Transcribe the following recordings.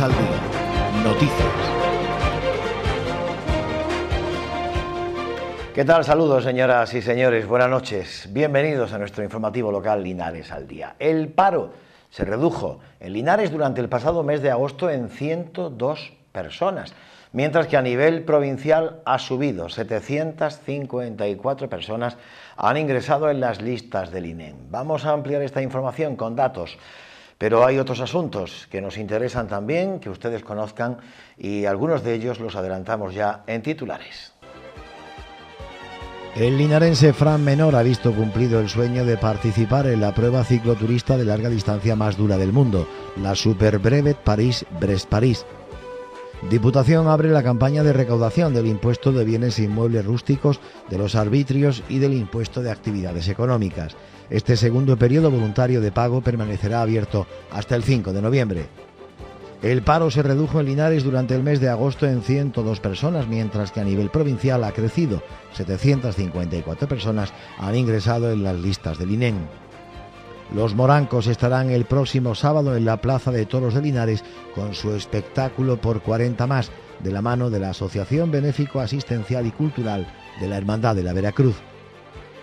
Linares al día. Noticias. ¿Qué tal? Saludos, señoras y señores. Buenas noches. Bienvenidos a nuestro informativo local Linares al Día. El paro se redujo en Linares durante el pasado mes de agosto en 102 personas, mientras que a nivel provincial ha subido. 754 personas han ingresado en las listas del INEM. Vamos a ampliar esta información con datos. Pero hay otros asuntos que nos interesan también, que ustedes conozcan y algunos de ellos los adelantamos ya en titulares. El linarense Fran Menor ha visto cumplido el sueño de participar en la prueba cicloturista de larga distancia más dura del mundo, la Super Brevet París-Brest-París, paris brest paris brest parís Diputación abre la campaña de recaudación del impuesto de bienes e inmuebles rústicos, de los arbitrios y del impuesto de actividades económicas. Este segundo periodo voluntario de pago permanecerá abierto hasta el 5 de noviembre. El paro se redujo en Linares durante el mes de agosto en 102 personas, mientras que a nivel provincial ha crecido. 754 personas han ingresado en las listas del INEM. Los morancos estarán el próximo sábado en la Plaza de Toros de Linares con su espectáculo por 40 más, de la mano de la Asociación Benéfico Asistencial y Cultural de la Hermandad de la Veracruz.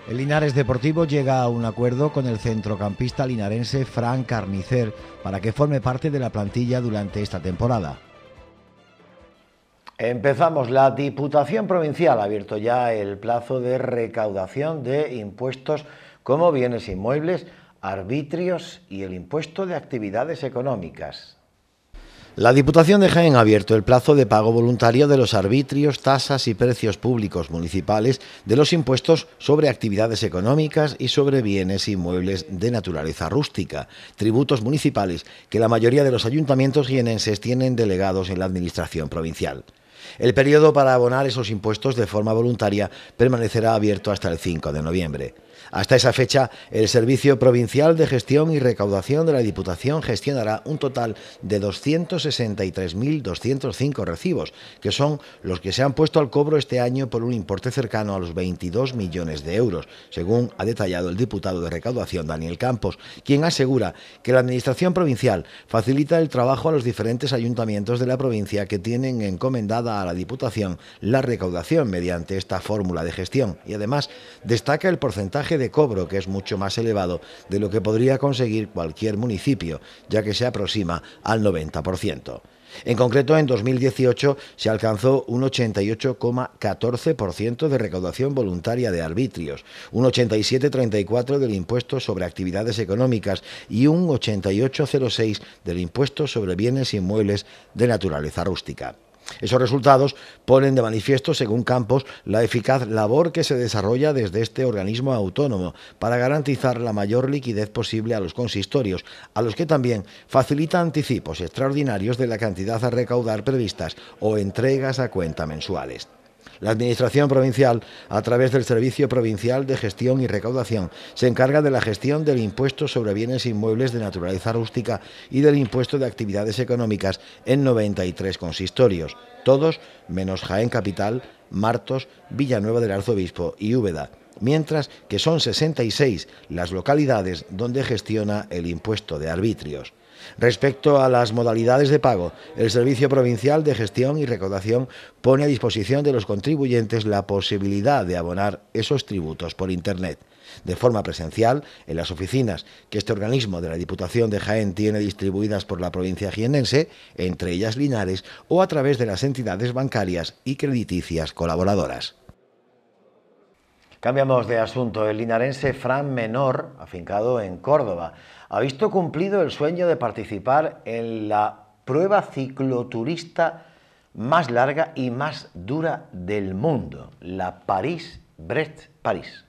El Linares Deportivo llega a un acuerdo con el centrocampista linarense Frank Carnicer para que forme parte de la plantilla durante esta temporada. Empezamos. La Diputación Provincial ha abierto ya el plazo de recaudación de impuestos como bienes inmuebles arbitrios y el impuesto de actividades económicas. La Diputación de Jaén ha abierto el plazo de pago voluntario de los arbitrios, tasas y precios públicos municipales de los impuestos sobre actividades económicas y sobre bienes inmuebles de naturaleza rústica, tributos municipales que la mayoría de los ayuntamientos jienenses tienen delegados en la Administración provincial. El periodo para abonar esos impuestos de forma voluntaria permanecerá abierto hasta el 5 de noviembre. Hasta esa fecha, el Servicio Provincial de Gestión y Recaudación de la Diputación gestionará un total de 263.205 recibos, que son los que se han puesto al cobro este año por un importe cercano a los 22 millones de euros, según ha detallado el diputado de recaudación Daniel Campos, quien asegura que la Administración Provincial facilita el trabajo a los diferentes ayuntamientos de la provincia que tienen encomendada a la Diputación la recaudación mediante esta fórmula de gestión y además destaca el porcentaje de cobro que es mucho más elevado de lo que podría conseguir cualquier municipio, ya que se aproxima al 90%. En concreto, en 2018 se alcanzó un 88,14% de recaudación voluntaria de arbitrios, un 87,34% del impuesto sobre actividades económicas y un 88,06% del impuesto sobre bienes inmuebles de naturaleza rústica. Esos resultados ponen de manifiesto, según Campos, la eficaz labor que se desarrolla desde este organismo autónomo para garantizar la mayor liquidez posible a los consistorios, a los que también facilita anticipos extraordinarios de la cantidad a recaudar previstas o entregas a cuenta mensuales. La Administración Provincial, a través del Servicio Provincial de Gestión y Recaudación, se encarga de la gestión del impuesto sobre bienes inmuebles de naturaleza rústica y del impuesto de actividades económicas en 93 consistorios, todos menos Jaén Capital, Martos, Villanueva del Arzobispo y Úbeda mientras que son 66 las localidades donde gestiona el impuesto de arbitrios. Respecto a las modalidades de pago, el Servicio Provincial de Gestión y Recaudación pone a disposición de los contribuyentes la posibilidad de abonar esos tributos por Internet de forma presencial en las oficinas que este organismo de la Diputación de Jaén tiene distribuidas por la provincia jienense, entre ellas Linares, o a través de las entidades bancarias y crediticias colaboradoras. Cambiamos de asunto. El linarense Fran Menor, afincado en Córdoba, ha visto cumplido el sueño de participar en la prueba cicloturista más larga y más dura del mundo, la París-Brest-París.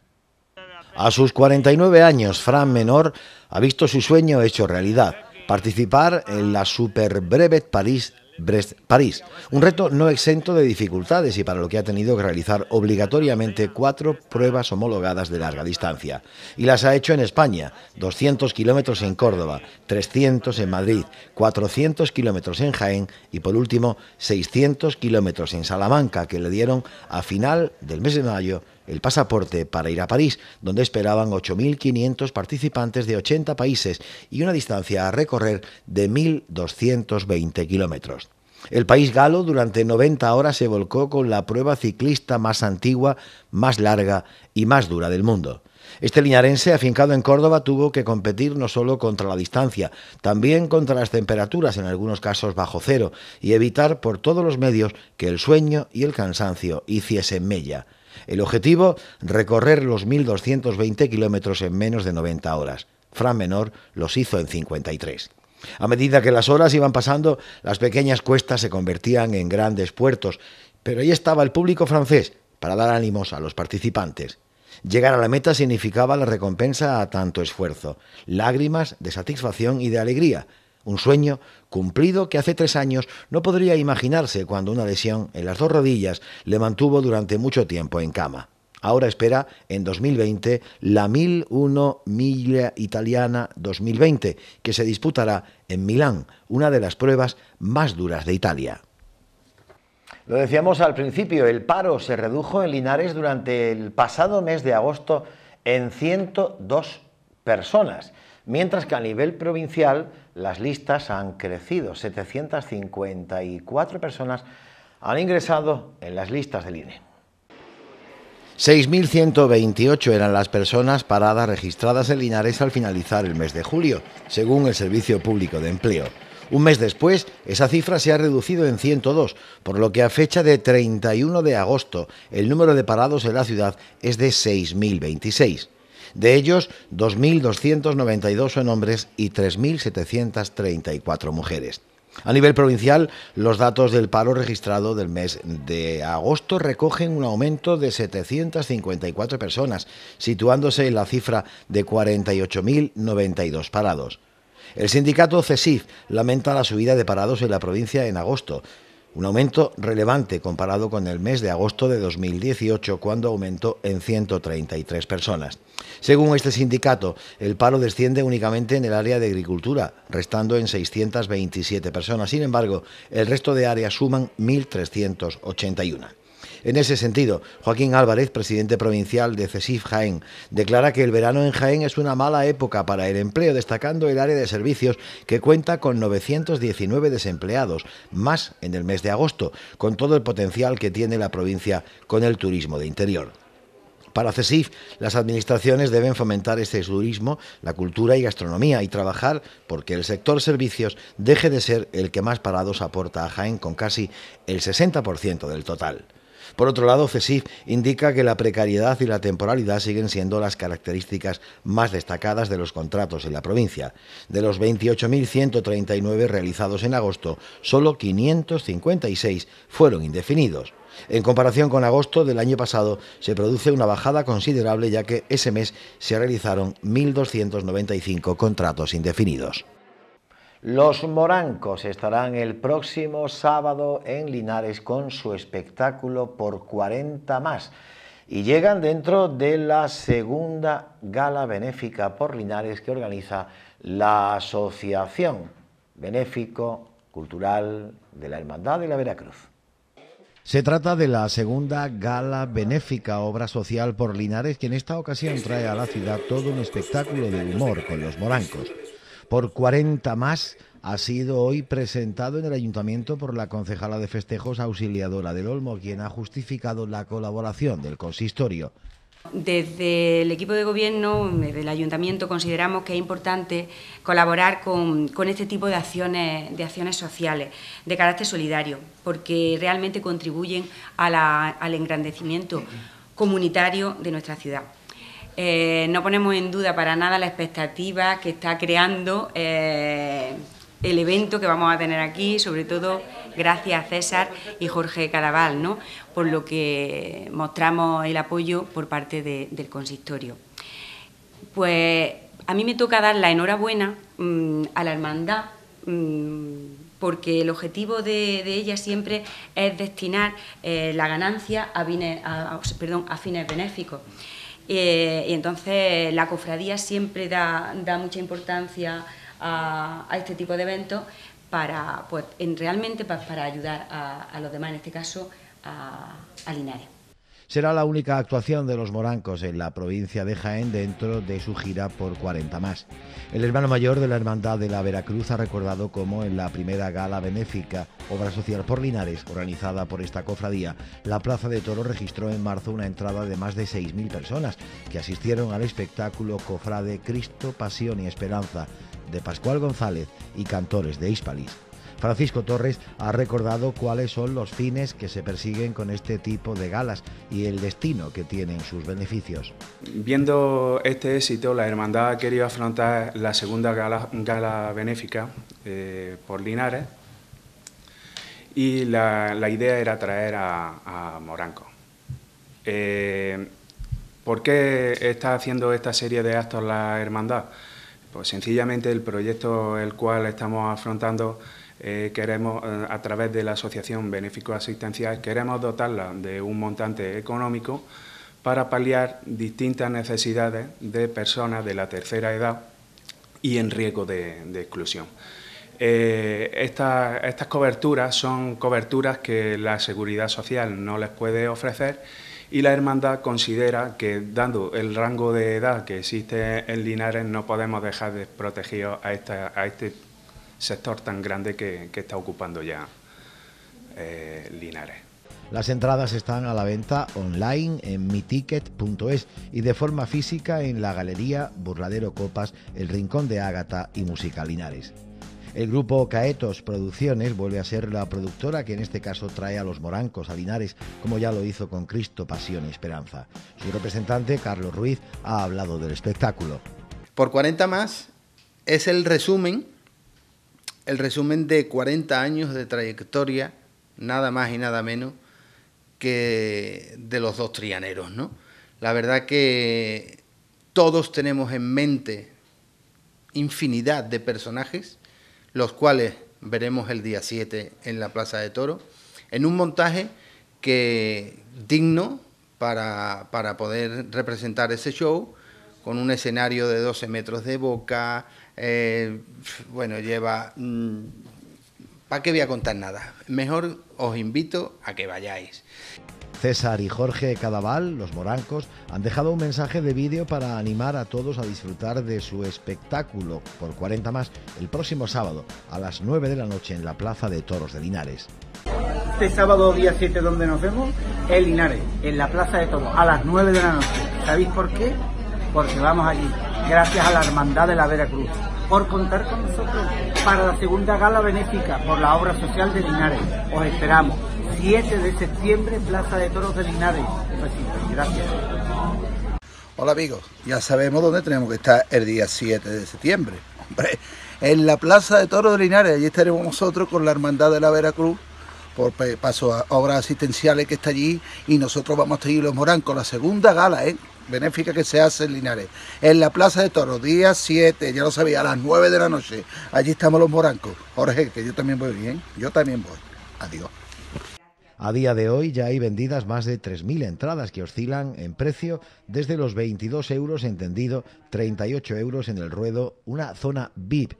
A sus 49 años, Fran Menor ha visto su sueño hecho realidad, participar en la Super Brevet París Brest-París. Un reto no exento de dificultades y para lo que ha tenido que realizar obligatoriamente cuatro pruebas homologadas de larga distancia. Y las ha hecho en España, 200 kilómetros en Córdoba, 300 en Madrid, 400 kilómetros en Jaén y por último 600 kilómetros en Salamanca, que le dieron a final del mes de mayo el pasaporte para ir a París, donde esperaban 8.500 participantes de 80 países y una distancia a recorrer de 1.220 kilómetros. El país galo durante 90 horas se volcó con la prueba ciclista más antigua, más larga y más dura del mundo. Este liñarense, afincado en Córdoba, tuvo que competir no solo contra la distancia, también contra las temperaturas, en algunos casos bajo cero, y evitar por todos los medios que el sueño y el cansancio hiciesen mella. El objetivo, recorrer los 1.220 kilómetros en menos de 90 horas. Fran Menor los hizo en 53. A medida que las horas iban pasando, las pequeñas cuestas se convertían en grandes puertos, pero ahí estaba el público francés para dar ánimos a los participantes. Llegar a la meta significaba la recompensa a tanto esfuerzo, lágrimas de satisfacción y de alegría, un sueño cumplido que hace tres años no podría imaginarse cuando una lesión en las dos rodillas le mantuvo durante mucho tiempo en cama. Ahora espera en 2020 la 1001 Miglia Italiana 2020, que se disputará en Milán, una de las pruebas más duras de Italia. Lo decíamos al principio, el paro se redujo en Linares durante el pasado mes de agosto en 102 personas mientras que a nivel provincial las listas han crecido. 754 personas han ingresado en las listas del e. INE. 6.128 eran las personas paradas registradas en Linares al finalizar el mes de julio, según el Servicio Público de Empleo. Un mes después, esa cifra se ha reducido en 102, por lo que a fecha de 31 de agosto, el número de parados en la ciudad es de 6.026. De ellos, 2.292 son hombres y 3.734 mujeres. A nivel provincial, los datos del paro registrado del mes de agosto recogen un aumento de 754 personas, situándose en la cifra de 48.092 parados. El sindicato CESIF lamenta la subida de parados en la provincia en agosto, un aumento relevante comparado con el mes de agosto de 2018, cuando aumentó en 133 personas. Según este sindicato, el paro desciende únicamente en el área de agricultura, restando en 627 personas. Sin embargo, el resto de áreas suman 1.381. En ese sentido, Joaquín Álvarez, presidente provincial de CESIF Jaén, declara que el verano en Jaén es una mala época para el empleo, destacando el área de servicios que cuenta con 919 desempleados, más en el mes de agosto, con todo el potencial que tiene la provincia con el turismo de interior. Para CESIF, las administraciones deben fomentar este turismo, la cultura y gastronomía y trabajar porque el sector servicios deje de ser el que más parados aporta a Jaén con casi el 60% del total. Por otro lado, CESIF indica que la precariedad y la temporalidad siguen siendo las características más destacadas de los contratos en la provincia. De los 28.139 realizados en agosto, solo 556 fueron indefinidos. En comparación con agosto del año pasado, se produce una bajada considerable ya que ese mes se realizaron 1.295 contratos indefinidos. Los Morancos estarán el próximo sábado en Linares con su espectáculo por 40 más y llegan dentro de la segunda gala benéfica por Linares que organiza la Asociación Benéfico Cultural de la Hermandad de la Veracruz. Se trata de la segunda gala benéfica obra social por Linares que en esta ocasión trae a la ciudad todo un espectáculo de humor con los morancos por 40 más ha sido hoy presentado en el ayuntamiento por la concejala de festejos auxiliadora del Olmo, quien ha justificado la colaboración del consistorio. Desde el equipo de gobierno, desde el ayuntamiento, consideramos que es importante colaborar con, este tipo de acciones, sociales de carácter solidario, porque realmente contribuyen al engrandecimiento comunitario de nuestra ciudad. Eh, no ponemos en duda para nada la expectativa que está creando eh, el evento que vamos a tener aquí, sobre todo gracias a César y Jorge Caraval ¿no? por lo que mostramos el apoyo por parte del consistorio. Pues a mí me toca dar la enhorabuena mm, a la hermandad, mm, porque el objetivo de, ella siempre es destinar eh, la ganancia a fines benéficos. Eh, y entonces la cofradía siempre da, mucha importancia a, este tipo de eventos para, pues, en, realmente para, ayudar a, los demás, en este caso a, a Linares. Será la única actuación de los morancos en la provincia de Jaén dentro de su gira por 40 más. El hermano mayor de la Hermandad de la Veracruz ha recordado cómo en la primera gala benéfica, obra social por Linares, organizada por esta cofradía, la Plaza de Toro registró en marzo una entrada de más de 6.000 personas que asistieron al espectáculo Cofrade Cristo, Pasión y Esperanza de Pascual González y cantores de Hispalis. Francisco Torres ha recordado cuáles son los fines que se persiguen con este tipo de galas y el destino que tienen sus beneficios. Viendo este éxito, la hermandad ha querido afrontar la segunda gala, gala benéfica eh, por Linares y la, idea era traer a, a Moranco. Eh, ¿Por qué está haciendo esta serie de actos la hermandad? Pues sencillamente el proyecto el cual estamos afrontando eh, queremos, eh, a través de la Asociación Benéfico Asistencial, queremos dotarla de un montante económico para paliar distintas necesidades de personas de la tercera edad y en riesgo de, exclusión. Eh, estas coberturas son coberturas que la Seguridad Social no les puede ofrecer y la hermandad considera que, dando el rango de edad que existe en Linares, no podemos dejar desprotegidos a, a este sector tan grande que, está ocupando ya eh, Linares. Las entradas están a la venta online en miticket.es y de forma física en la Galería Burladero Copas, El Rincón de Ágata y Música Linares. El grupo Caetos Producciones vuelve a ser la productora que en este caso trae a los morancos a Linares, como ya lo hizo con Cristo, Pasión y Esperanza. Su representante, Carlos Ruiz, ha hablado del espectáculo. Por 40 más es el resumen el resumen de 40 años de trayectoria, nada más y nada menos, que de los dos trianeros, ¿no? La verdad que todos tenemos en mente infinidad de personajes, los cuales veremos el día 7 en la Plaza de Toro, en un montaje que digno para, para poder representar ese show, con un escenario de 12 metros de boca, eh, bueno, lleva... Mm, ¿Para qué voy a contar nada? Mejor os invito a que vayáis. César y Jorge Cadaval, los morancos, han dejado un mensaje de vídeo para animar a todos a disfrutar de su espectáculo por 40 más el próximo sábado a las 9 de la noche en la Plaza de Toros de Linares. Este sábado día 7 donde nos vemos ...en Linares, en la Plaza de Toros, a las 9 de la noche. ¿Sabéis por qué? Porque vamos allí gracias a la Hermandad de la Veracruz por contar con nosotros para la segunda gala benéfica por la obra social de Linares. Os esperamos 7 de septiembre, en Plaza de Toros de Linares. Pues gracias. Hola amigos, ya sabemos dónde tenemos que estar el día 7 de septiembre. Hombre, en la Plaza de Toros de Linares, allí estaremos nosotros con la Hermandad de la Veracruz por paso a obras asistenciales que está allí y nosotros vamos a seguir los Morán con la segunda gala, ¿eh? benéfica que se hace en Linares. En la Plaza de Toros, día 7, ya lo sabía, a las 9 de la noche. Allí estamos los morancos. Jorge, que yo también voy bien, yo también voy. Adiós. A día de hoy ya hay vendidas más de 3.000 entradas que oscilan en precio desde los 22 euros, entendido 38 euros en el ruedo, una zona VIP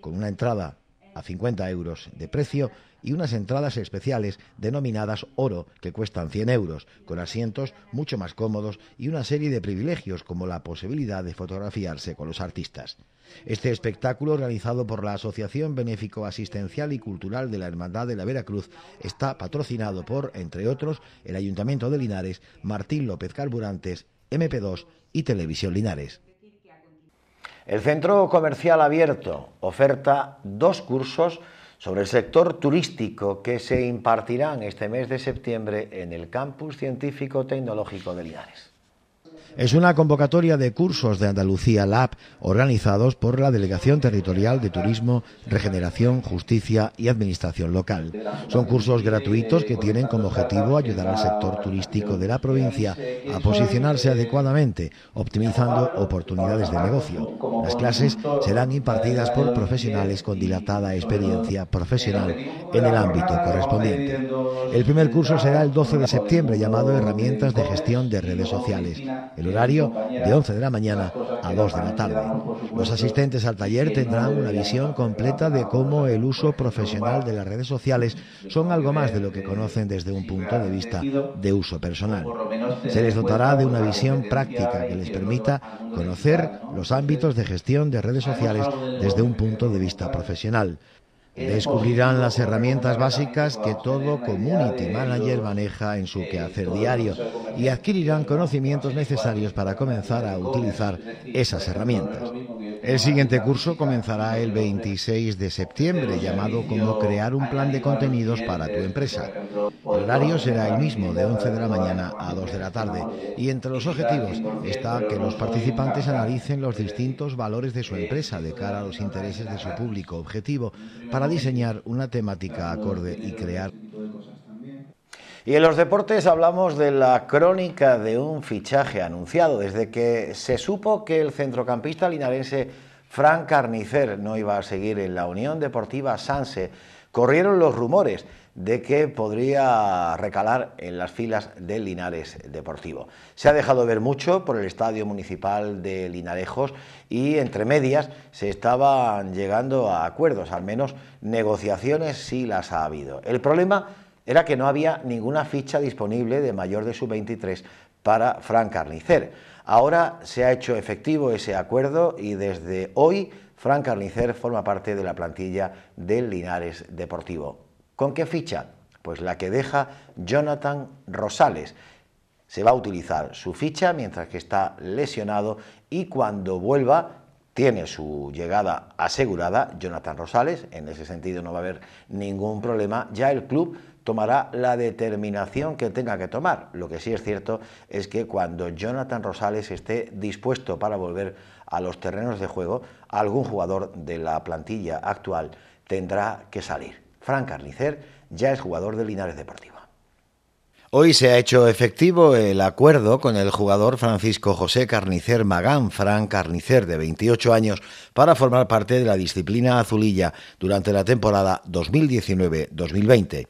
con una entrada a 50 euros de precio y unas entradas especiales denominadas oro que cuestan 100 euros, con asientos mucho más cómodos y una serie de privilegios como la posibilidad de fotografiarse con los artistas. Este espectáculo, realizado por la Asociación Benéfico Asistencial y Cultural de la Hermandad de la Veracruz, está patrocinado por, entre otros, el Ayuntamiento de Linares, Martín López Carburantes, MP2 y Televisión Linares. El Centro Comercial Abierto oferta dos cursos sobre el sector turístico que se impartirán este mes de septiembre en el Campus Científico Tecnológico de Linares. Es una convocatoria de cursos de Andalucía Lab organizados por la Delegación Territorial de Turismo, Regeneración, Justicia y Administración Local. Son cursos gratuitos que tienen como objetivo ayudar al sector turístico de la provincia a posicionarse adecuadamente, optimizando oportunidades de negocio. Las clases serán impartidas por profesionales con dilatada experiencia profesional en el ámbito correspondiente. El primer curso será el 12 de septiembre llamado Herramientas de Gestión de Redes Sociales horario de 11 de la mañana a 2 de la tarde. Los asistentes al taller tendrán una visión completa de cómo el uso profesional de las redes sociales son algo más de lo que conocen desde un punto de vista de uso personal. Se les dotará de una visión práctica que les permita conocer los ámbitos de gestión de redes sociales desde un punto de vista profesional Descubrirán las herramientas básicas que todo community manager maneja en su quehacer diario y adquirirán conocimientos necesarios para comenzar a utilizar esas herramientas. El siguiente curso comenzará el 26 de septiembre, llamado Cómo crear un plan de contenidos para tu empresa. El horario será el mismo, de 11 de la mañana a 2 de la tarde, y entre los objetivos está que los participantes analicen los distintos valores de su empresa de cara a los intereses de su público objetivo para diseñar una temática acorde y crear. Y en los deportes hablamos de la crónica de un fichaje anunciado. Desde que se supo que el centrocampista linarense Frank Carnicer no iba a seguir en la Unión Deportiva Sanse, corrieron los rumores de que podría recalar en las filas del Linares Deportivo. Se ha dejado ver mucho por el Estadio Municipal de Linarejos y entre medias se estaban llegando a acuerdos, al menos negociaciones sí las ha habido. El problema era que no había ninguna ficha disponible de mayor de sub-23 para Fran Carnicer. Ahora se ha hecho efectivo ese acuerdo y desde hoy Frank Carnicer forma parte de la plantilla del Linares Deportivo. ¿Con qué ficha? Pues la que deja Jonathan Rosales. Se va a utilizar su ficha mientras que está lesionado y cuando vuelva tiene su llegada asegurada Jonathan Rosales, en ese sentido no va a haber ningún problema, ya el club tomará la determinación que tenga que tomar. Lo que sí es cierto es que cuando Jonathan Rosales esté dispuesto para volver a los terrenos de juego, algún jugador de la plantilla actual tendrá que salir. Fran Carnicer ya es jugador de Linares Deportiva. Hoy se ha hecho efectivo el acuerdo con el jugador Francisco José Carnicer Magán, Fran Carnicer, de 28 años, para formar parte de la disciplina azulilla durante la temporada 2019-2020.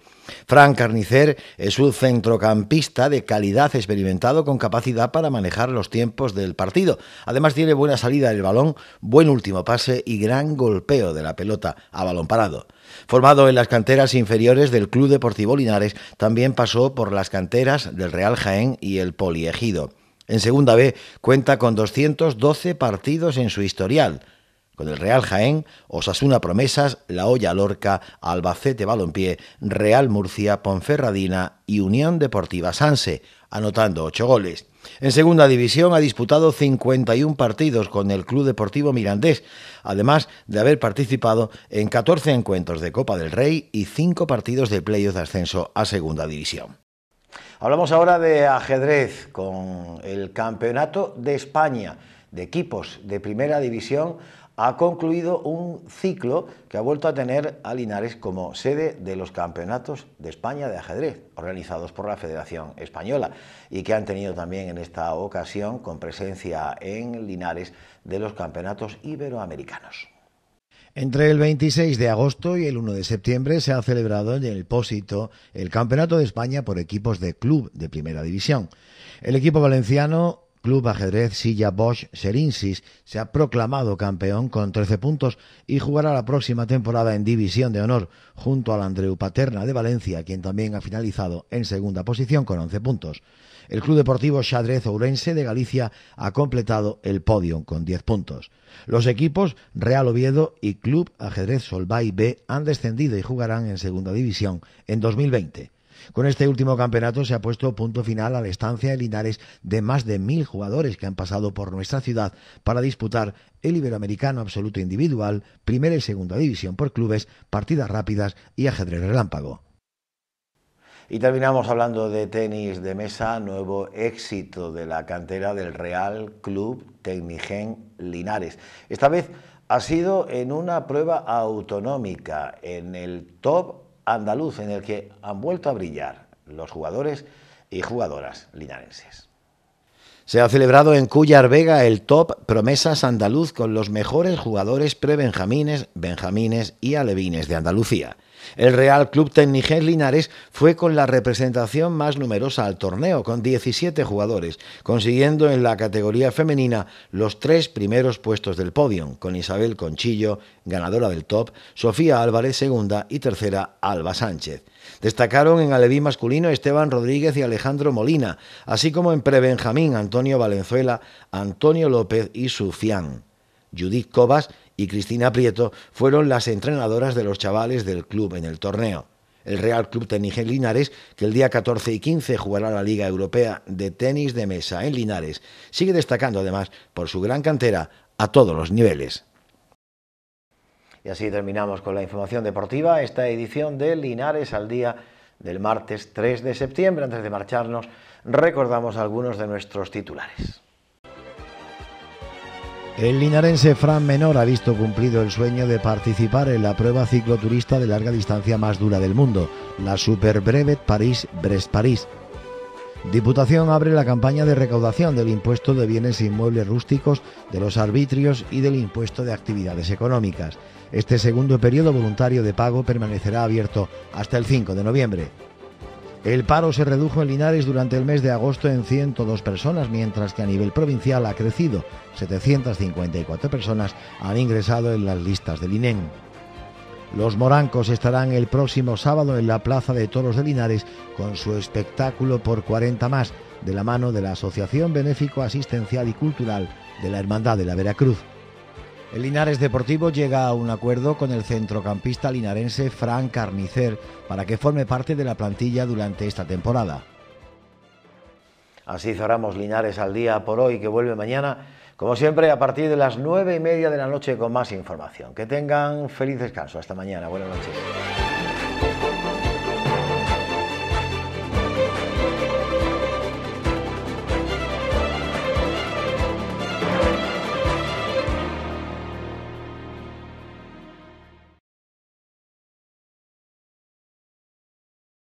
Fran Carnicer es un centrocampista de calidad experimentado con capacidad para manejar los tiempos del partido. Además tiene buena salida del balón, buen último pase y gran golpeo de la pelota a balón parado. Formado en las canteras inferiores del Club Deportivo Linares, también pasó por las canteras del Real Jaén y el Poliegido. En Segunda B cuenta con 212 partidos en su historial, con el Real Jaén, Osasuna Promesas, La Hoya Lorca, Albacete Balompié, Real Murcia, Ponferradina y Unión Deportiva Sanse, anotando 8 goles. En segunda división ha disputado 51 partidos con el Club Deportivo Mirandés, además de haber participado en 14 encuentros de Copa del Rey y 5 partidos de playoff de ascenso a segunda división. Hablamos ahora de ajedrez con el Campeonato de España de equipos de primera división ha concluido un ciclo que ha vuelto a tener a Linares como sede de los campeonatos de España de ajedrez, organizados por la Federación Española, y que han tenido también en esta ocasión con presencia en Linares de los campeonatos iberoamericanos. Entre el 26 de agosto y el 1 de septiembre se ha celebrado en el Pósito el Campeonato de España por equipos de club de primera división. El equipo valenciano Club Ajedrez Silla Bosch Serinsis se ha proclamado campeón con 13 puntos y jugará la próxima temporada en División de Honor junto al Andreu Paterna de Valencia, quien también ha finalizado en segunda posición con 11 puntos. El Club Deportivo Xadrez Ourense de Galicia ha completado el podio con 10 puntos. Los equipos Real Oviedo y Club Ajedrez Solvay B han descendido y jugarán en segunda división en 2020. Con este último campeonato se ha puesto punto final a la estancia de Linares de más de mil jugadores que han pasado por nuestra ciudad para disputar el Iberoamericano Absoluto Individual, Primera y Segunda División por clubes, partidas rápidas y ajedrez relámpago. Y terminamos hablando de tenis de mesa, nuevo éxito de la cantera del Real Club Tecnigen Linares. Esta vez ha sido en una prueba autonómica, en el Top andaluz en el que han vuelto a brillar los jugadores y jugadoras linarenses. Se ha celebrado en Cuyar Vega el Top Promesas Andaluz con los mejores jugadores pre-benjamines, benjamines y alevines de Andalucía. El Real Club Tecnigés Linares fue con la representación más numerosa al torneo, con 17 jugadores, consiguiendo en la categoría femenina los tres primeros puestos del podio, con Isabel Conchillo, ganadora del top, Sofía Álvarez, segunda, y tercera, Alba Sánchez. Destacaron en aleví masculino Esteban Rodríguez y Alejandro Molina, así como en prebenjamín Antonio Valenzuela, Antonio López y Sufián. Judith Cobas y Cristina Prieto fueron las entrenadoras de los chavales del club en el torneo. El Real Club Tenige Linares, que el día 14 y 15 jugará la Liga Europea de Tenis de Mesa en Linares, sigue destacando además por su gran cantera a todos los niveles. Y así terminamos con la información deportiva, esta edición de Linares al día del martes 3 de septiembre. Antes de marcharnos, recordamos algunos de nuestros titulares. El linarense Fran Menor ha visto cumplido el sueño de participar en la prueba cicloturista de larga distancia más dura del mundo, la Super Brevet París-Brest-París. Diputación abre la campaña de recaudación del impuesto de bienes inmuebles rústicos, de los arbitrios y del impuesto de actividades económicas. Este segundo periodo voluntario de pago permanecerá abierto hasta el 5 de noviembre. El paro se redujo en Linares durante el mes de agosto en 102 personas, mientras que a nivel provincial ha crecido. 754 personas han ingresado en las listas del INEM. Los morancos estarán el próximo sábado en la Plaza de Toros de Linares con su espectáculo por 40 más, de la mano de la Asociación Benéfico Asistencial y Cultural de la Hermandad de la Veracruz. El Linares Deportivo llega a un acuerdo con el centrocampista linarense Frank Carnicer para que forme parte de la plantilla durante esta temporada. Así cerramos Linares al día por hoy, que vuelve mañana, como siempre, a partir de las nueve y media de la noche con más información. Que tengan feliz descanso. Hasta mañana. Buenas noches.